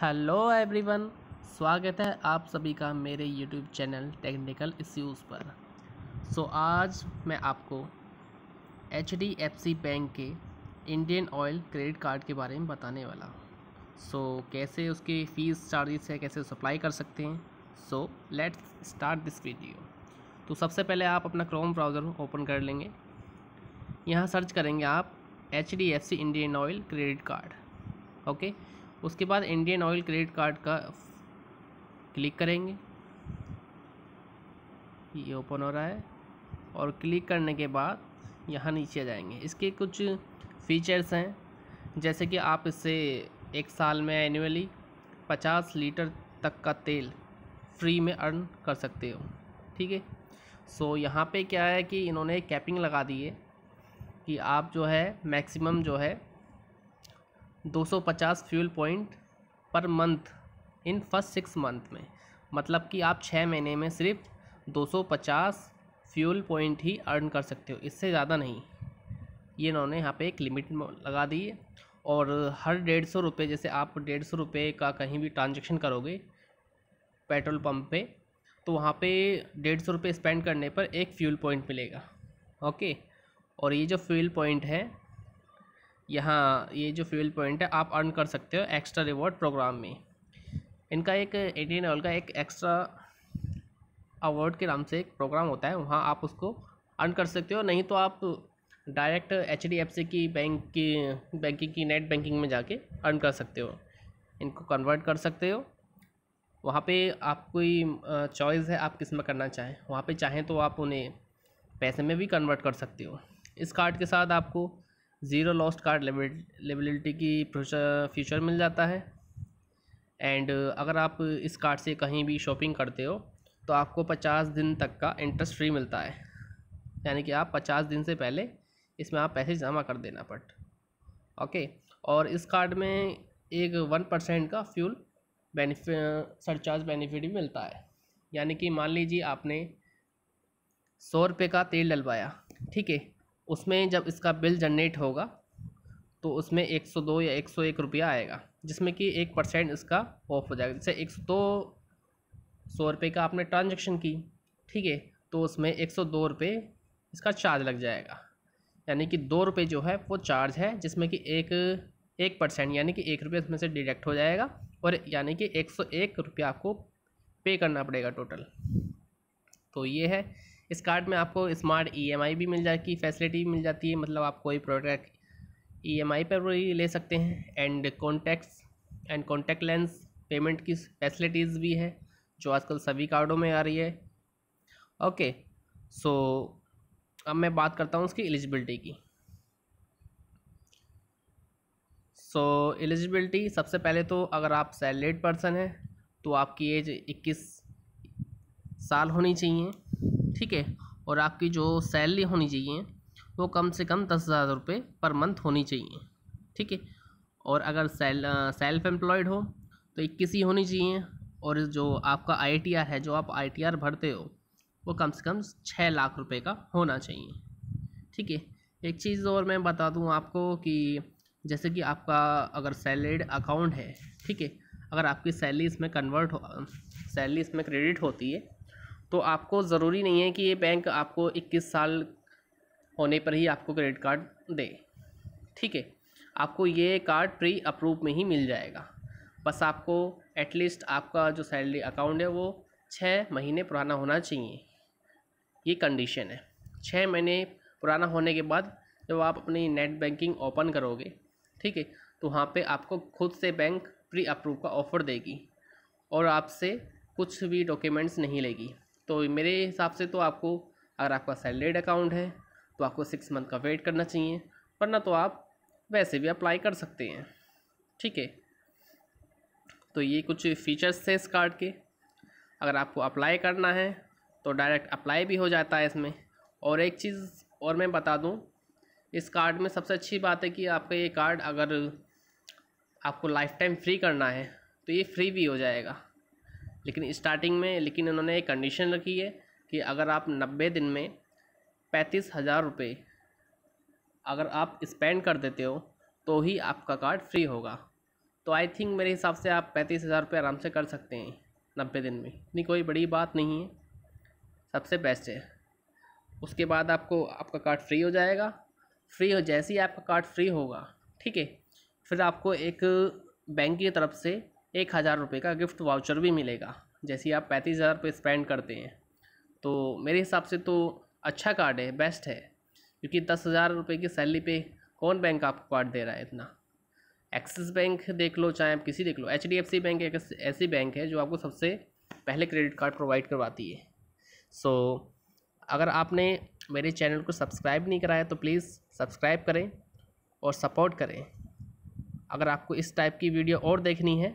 Hello everyone स्वागत है आप सभी का मेरे यूट्यूब चैनल टेक्निकल इश्यूज़ पर सो so, आज मैं आपको एच बैंक के इंडियन ऑयल क्रेडिट कार्ड के बारे में बताने वाला हूँ सो so, कैसे उसके फ़ीस चार्जेस है कैसे सप्लाई कर सकते हैं so let's start this video तो सबसे पहले आप अपना क्रोम ब्राउज़र ओपन कर लेंगे यहाँ सर्च करेंगे आप H D F C Indian Oil credit card okay okay? उसके बाद इंडियन ऑयल क्रेडिट कार्ड का क्लिक करेंगे ये ओपन हो रहा है और क्लिक करने के बाद यहाँ नीचे जाएंगे इसके कुछ फीचर्स हैं जैसे कि आप इससे एक साल में एनुअली पचास लीटर तक का तेल फ्री में अर्न कर सकते हो ठीक है सो यहाँ पे क्या है कि इन्होंने कैपिंग लगा दी है कि आप जो है मैक्सिमम जो है 250 fuel point per month in first six month में मतलब कि आप छः महीने में सिर्फ 250 फ्यूल पॉइंट ही अर्न कर सकते हो इससे ज़्यादा नहीं ये इन्होंने यहाँ पे एक लिमिट लगा दी है और हर डेढ़ सौ रुपये जैसे आप डेढ़ सौ रुपये का कहीं भी ट्रांजेक्शन करोगे पेट्रोल पंप पे तो वहाँ पे डेढ़ सौ रुपये स्पेंड करने पर एक फ्यूल पॉइंट मिलेगा ओके और ये जो फ्यूल पॉइंट है यहाँ ये जो फ्यूल पॉइंट है आप अर्न कर सकते हो एक्स्ट्रा रिवॉर्ड प्रोग्राम में इनका एक एटीन एवल का एक एक्स्ट्रा अवार्ड के नाम से एक प्रोग्राम होता है वहाँ आप उसको अर्न कर सकते हो नहीं तो आप direct H D F C की बैंक की बैंकिंग की नेट बैंकिंग में जाके अर्न कर सकते हो इनको कन्वर्ट कर सकते हो वहाँ पे कोई चॉइस है आप किस में करना चाहें वहाँ पे चाहें तो आप उन्हें पैसे में भी कन्वर्ट कर सकते हो इस कार्ड के साथ आपको ज़ीरो लॉस्ट कार्ड लेबिलिटी की फ्यूचर मिल जाता है एंड अगर आप इस कार्ड से कहीं भी शॉपिंग करते हो तो आपको पचास दिन तक का इंटरेस्ट फ्री मिलता है यानी कि आप पचास दिन से पहले इसमें आप पैसे जमा कर देना पट ओके और इस कार्ड में एक वन परसेंट का फ्यूल बेनिफिट सरचार्ज बेनिफिट भी मिलता है यानी कि मान लीजिए आपने सौ रुपये का तेल डलवाया ठीक है उसमें जब इसका बिल जनरेट होगा तो उसमें एक सौ दो या एक सौ एक रुपया आएगा जिसमें कि एक परसेंट इसका ऑफ हो जाएगा जैसे एक सौ दो सौ रुपये का आपने ट्रांजेक्शन की ठीक है तो उसमें एक सौ दो रुपये इसका चार्ज लग जाएगा यानी कि दो रुपये जो है वो चार्ज है जिसमें कि एक एक परसेंट यानी कि एक रुपये उसमें से डिडक्ट हो जाएगा और यानी कि एक सौ एक रुपया आपको पे करना पड़ेगा टोटल तो ये है इस कार्ड में आपको स्मार्ट ईएमआई e भी मिल जाएगी फैसिलिटी भी मिल जाती है मतलब आप कोई प्रोडक्ट ईएमआई e पर भी ले सकते हैं and contacts and contact lens payment की फैसिलिटीज़ भी है जो आजकल सभी कार्डों में आ रही है ओके सो अब मैं बात करता हूँ उसकी एलिजिबिलिटी की सो so, एलिजिबिलिटी सबसे पहले तो अगर आप सैलरीड पर्सन हैं तो आपकी एज 21 साल होनी चाहिए ठीक है और आपकी जो सैलरी होनी चाहिए वो कम से कम दस हज़ार रुपये पर मंथ होनी चाहिए ठीक है और अगर सेल सेल्फ एम्प्लॉयड हो तो इक्कीस ही होनी चाहिए और जो आपका आई है जो आप आई भरते हो वो कम से कम छः लाख रुपए का होना चाहिए ठीक है एक चीज़ और मैं बता दूँ आपको कि जैसे कि आपका अगर सैलरीड अकाउंट है ठीक है अगर आपकी सैलरी इसमें कन्वर्ट हो सैलरी इसमें क्रेडिट होती है तो आपको ज़रूरी नहीं है कि ये बैंक आपको 21 साल होने पर ही आपको क्रेडिट कार्ड दे ठीक है आपको ये कार्ड प्री अप्रूव में ही मिल जाएगा बस आपको एटलीस्ट आपका जो सैलरी अकाउंट है वो छः महीने पुराना होना चाहिए ये कंडीशन है छः महीने पुराना होने के बाद जब आप अपनी नेट बैंकिंग ओपन करोगे ठीक है तो वहाँ पे आपको खुद से बैंक प्री अप्रूव का ऑफ़र देगी और आपसे कुछ भी डॉक्यूमेंट्स नहीं लेगी तो मेरे हिसाब से तो आपको अगर आपका सैलरीड अकाउंट है तो आपको सिक्स मंथ का वेट करना चाहिए वरना तो आप वैसे भी अप्लाई कर सकते हैं ठीक है तो ये कुछ फीचर्स थे इस कार्ड के अगर आपको अप्लाई करना है तो डायरेक्ट अप्लाई भी हो जाता है इसमें और एक चीज़ और मैं बता दूं इस कार्ड में सबसे अच्छी बात है कि आपका ये कार्ड अगर आपको लाइफ टाइम फ्री करना है तो ये फ्री भी हो जाएगा लेकिन स्टार्टिंग में लेकिन उन्होंने एक कंडीशन रखी है कि अगर आप नब्बे दिन में पैंतीस हज़ार रुपये अगर आप स्पेंड कर देते हो तो ही आपका कार्ड फ्री होगा तो आई थिंक मेरे हिसाब से आप पैंतीस हज़ार रुपये आराम से कर सकते हैं नब्बे दिन में इतनी कोई बड़ी बात नहीं है सबसे बेस्ट है उसके बाद आपको आपका कार्ड फ्री हो जाएगा फ्री हो जैसे ही आपका कार्ड फ्री होगा ठीक है फिर आपको एक बैंक की तरफ से एक हज़ार रुपये का गिफ्ट वाउचर भी मिलेगा जैसे आप पैंतीस हज़ार रुपये स्पेंड करते हैं तो मेरे हिसाब से तो अच्छा कार्ड है बेस्ट है क्योंकि दस हज़ार रुपये की सैलरी पे कौन बैंक आपको कार्ड दे रहा है इतना एक्सिस बैंक देख लो चाहे आप किसी देख लो H D F C bank एक ऐसी बैंक है जो आपको सबसे पहले क्रेडिट कार्ड प्रोवाइड करवाती है सो so, अगर आपने मेरे चैनल को सब्सक्राइब नहीं कराया तो प्लीज़ सब्सक्राइब करें और सपोर्ट करें अगर आपको इस टाइप की वीडियो और देखनी है